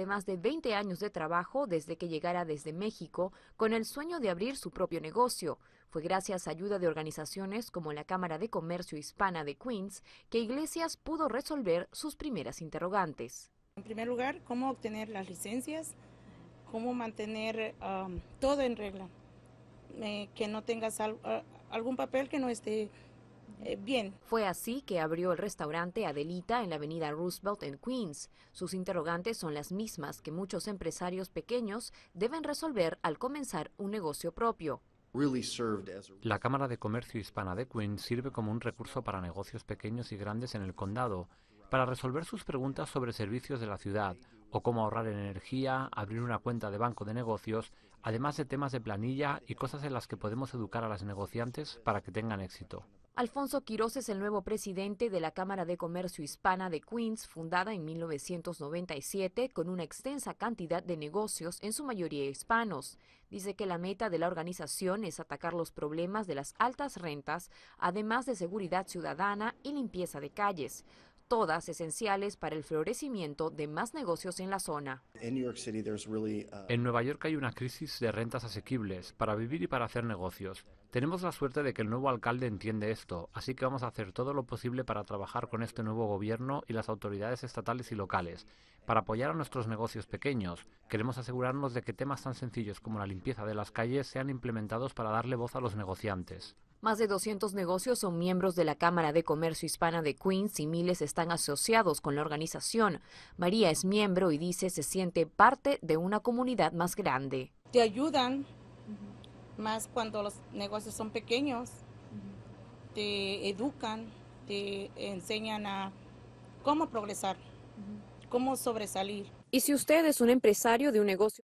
de más de 20 años de trabajo desde que llegara desde México con el sueño de abrir su propio negocio. Fue gracias a ayuda de organizaciones como la Cámara de Comercio Hispana de Queens que Iglesias pudo resolver sus primeras interrogantes. En primer lugar, cómo obtener las licencias, cómo mantener todo en regla, eh, que no tengas algún papel que no esté eh, Fue así que abrió el restaurante Adelita en la avenida Roosevelt en Queens. Sus interrogantes son las mismas que muchos empresarios pequeños deben resolver al comenzar un negocio propio. La Cámara de Comercio Hispana de Queens sirve como un recurso para negocios pequeños y grandes en el condado para resolver sus preguntas sobre servicios de la ciudad o cómo ahorrar energía, abrir una cuenta de banco de negocios, además de temas de planilla y cosas en las que podemos educar a las negociantes para que tengan éxito. Alfonso Quirós es el nuevo presidente de la Cámara de Comercio Hispana de Queens, fundada en 1997 con una extensa cantidad de negocios, en su mayoría hispanos. Dice que la meta de la organización es atacar los problemas de las altas rentas, además de seguridad ciudadana y limpieza de calles todas esenciales para el florecimiento de más negocios en la zona. Uh, en Nueva York hay una crisis de rentas asequibles para vivir y para hacer negocios. Tenemos la suerte de que el nuevo alcalde entiende esto, así que vamos a hacer todo lo posible para trabajar con este nuevo gobierno y las autoridades estatales y locales, para apoyar a nuestros negocios pequeños. Queremos asegurarnos de que temas tan sencillos como la limpieza de las calles sean implementados para darle voz a los negociantes. Más de 200 negocios son miembros de la Cámara de Comercio Hispana de Queens y miles están asociados con la organización. María es miembro y dice se siente parte de una comunidad más grande. Te ayudan más cuando los negocios son pequeños. Te educan, te enseñan a cómo progresar, cómo sobresalir. Y si usted es un empresario de un negocio